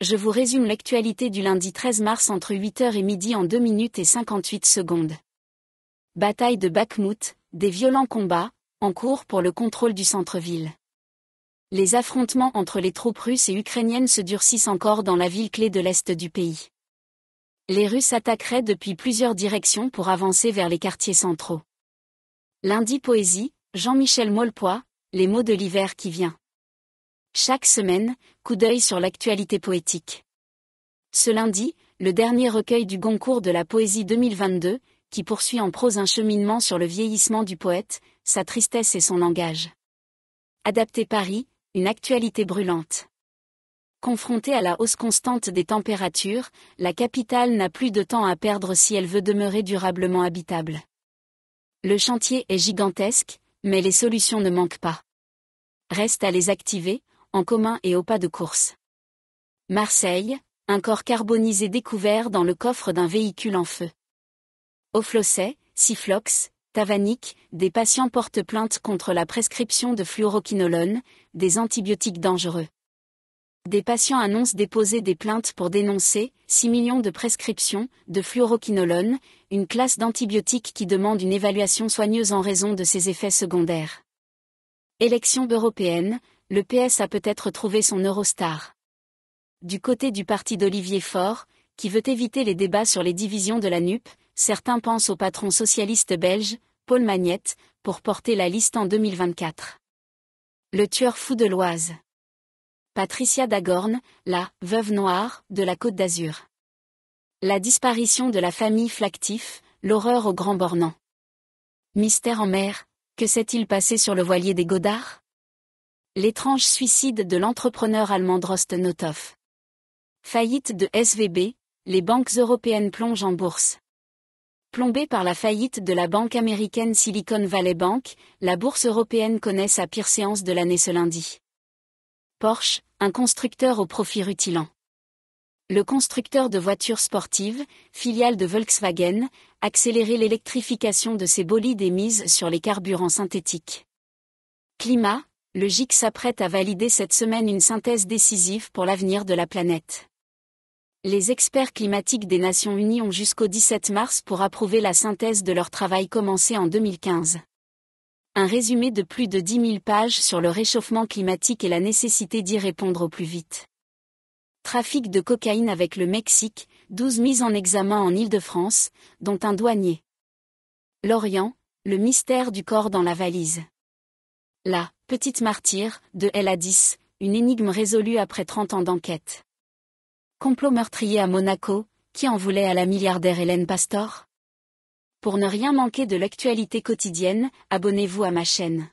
je vous résume l'actualité du lundi 13 mars entre 8h et midi en 2 minutes et 58 secondes. Bataille de Bakhmout, des violents combats, en cours pour le contrôle du centre-ville. Les affrontements entre les troupes russes et ukrainiennes se durcissent encore dans la ville clé de l'Est du pays. Les Russes attaqueraient depuis plusieurs directions pour avancer vers les quartiers centraux. Lundi Poésie, Jean-Michel Molpois, Les mots de l'hiver qui vient. Chaque semaine, coup d'œil sur l'actualité poétique. Ce lundi, le dernier recueil du Goncourt de la poésie 2022, qui poursuit en prose un cheminement sur le vieillissement du poète, sa tristesse et son langage. Adapté Paris, une actualité brûlante. Confrontée à la hausse constante des températures, la capitale n'a plus de temps à perdre si elle veut demeurer durablement habitable. Le chantier est gigantesque, mais les solutions ne manquent pas. Reste à les activer, en commun et au pas de course. Marseille, un corps carbonisé découvert dans le coffre d'un véhicule en feu. Au Flosset, Siflox, Tavanique, des patients portent plainte contre la prescription de fluoroquinolone, des antibiotiques dangereux. Des patients annoncent déposer des plaintes pour dénoncer 6 millions de prescriptions de fluoroquinolone, une classe d'antibiotiques qui demande une évaluation soigneuse en raison de ses effets secondaires. Élections européennes, le PS a peut-être trouvé son Eurostar. Du côté du parti d'Olivier Faure, qui veut éviter les débats sur les divisions de la NUP, certains pensent au patron socialiste belge, Paul Magnette, pour porter la liste en 2024. Le tueur fou de l'Oise. Patricia Dagorne, la veuve noire de la Côte d'Azur. La disparition de la famille Flactif, l'horreur au Grand Bornand. Mystère en mer, que s'est-il passé sur le voilier des Godards L'étrange suicide de l'entrepreneur allemand Drost Notov. Faillite de SVB, les banques européennes plongent en bourse. Plombée par la faillite de la banque américaine Silicon Valley Bank, la bourse européenne connaît sa pire séance de l'année ce lundi. Porsche, un constructeur au profit rutilant. Le constructeur de voitures sportives, filiale de Volkswagen, accélère l'électrification de ses bolides et mise sur les carburants synthétiques. Climat, le GIC s'apprête à valider cette semaine une synthèse décisive pour l'avenir de la planète. Les experts climatiques des Nations Unies ont jusqu'au 17 mars pour approuver la synthèse de leur travail commencé en 2015. Un résumé de plus de 10 000 pages sur le réchauffement climatique et la nécessité d'y répondre au plus vite. Trafic de cocaïne avec le Mexique, 12 mises en examen en Île-de-France, dont un douanier. Lorient, le mystère du corps dans la valise. La Petite Martyre de LA10, une énigme résolue après 30 ans d'enquête. Complot meurtrier à Monaco, qui en voulait à la milliardaire Hélène Pastor Pour ne rien manquer de l'actualité quotidienne, abonnez-vous à ma chaîne.